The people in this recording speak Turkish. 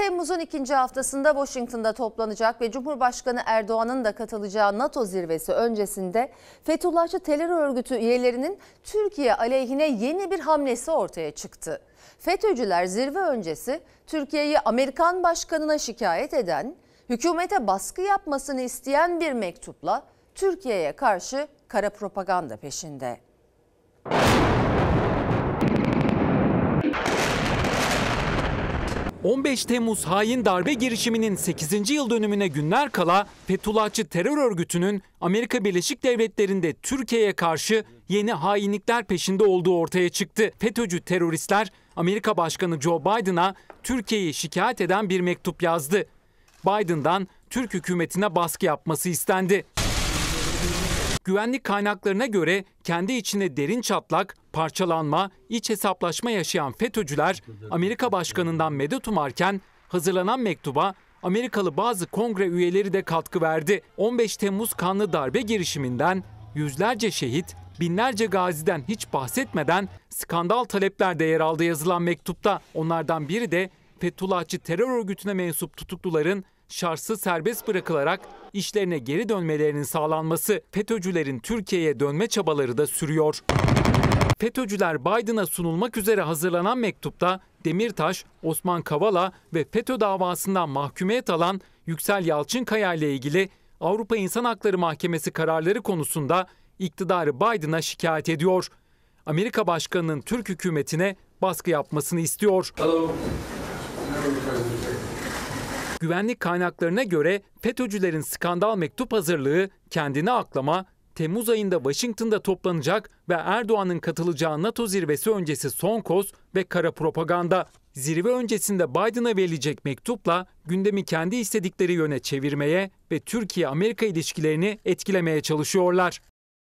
Temmuz'un ikinci haftasında Washington'da toplanacak ve Cumhurbaşkanı Erdoğan'ın da katılacağı NATO zirvesi öncesinde Fethullahçı terör örgütü üyelerinin Türkiye aleyhine yeni bir hamlesi ortaya çıktı. FETÖ'cüler zirve öncesi Türkiye'yi Amerikan başkanına şikayet eden, hükümete baskı yapmasını isteyen bir mektupla Türkiye'ye karşı kara propaganda peşinde. 15 Temmuz hain darbe girişiminin 8. yıl dönümüne günler kala Fethullahçı terör örgütünün Amerika Birleşik Devletleri'nde Türkiye'ye karşı yeni hainlikler peşinde olduğu ortaya çıktı. FETÖ'cü teröristler Amerika Başkanı Joe Biden'a Türkiye'yi şikayet eden bir mektup yazdı. Biden'dan Türk hükümetine baskı yapması istendi. Güvenlik kaynaklarına göre kendi içinde derin çatlak, parçalanma, iç hesaplaşma yaşayan FETÖ'cüler Amerika Başkanı'ndan medet umarken hazırlanan mektuba Amerikalı bazı kongre üyeleri de katkı verdi. 15 Temmuz kanlı darbe girişiminden yüzlerce şehit, binlerce gaziden hiç bahsetmeden skandal taleplerde yer aldı yazılan mektupta. Onlardan biri de Fethullahçı terör örgütüne mensup tutukluların şartsız serbest bırakılarak işlerine geri dönmelerinin sağlanması FETÖ'cülerin Türkiye'ye dönme çabaları da sürüyor. FETÖ'cüler Biden'a sunulmak üzere hazırlanan mektupta Demirtaş, Osman Kavala ve FETÖ davasından mahkumiyet alan Yüksel Yalçınkaya ile ilgili Avrupa İnsan Hakları Mahkemesi kararları konusunda iktidarı Biden'a şikayet ediyor. Amerika Başkanı'nın Türk hükümetine baskı yapmasını istiyor. Hello. Güvenlik kaynaklarına göre FETÖ'cülerin skandal mektup hazırlığı kendini aklama, Temmuz ayında Washington'da toplanacak ve Erdoğan'ın katılacağı NATO zirvesi öncesi son koz ve kara propaganda. Zirve öncesinde Biden'a verilecek mektupla gündemi kendi istedikleri yöne çevirmeye ve Türkiye-Amerika ilişkilerini etkilemeye çalışıyorlar.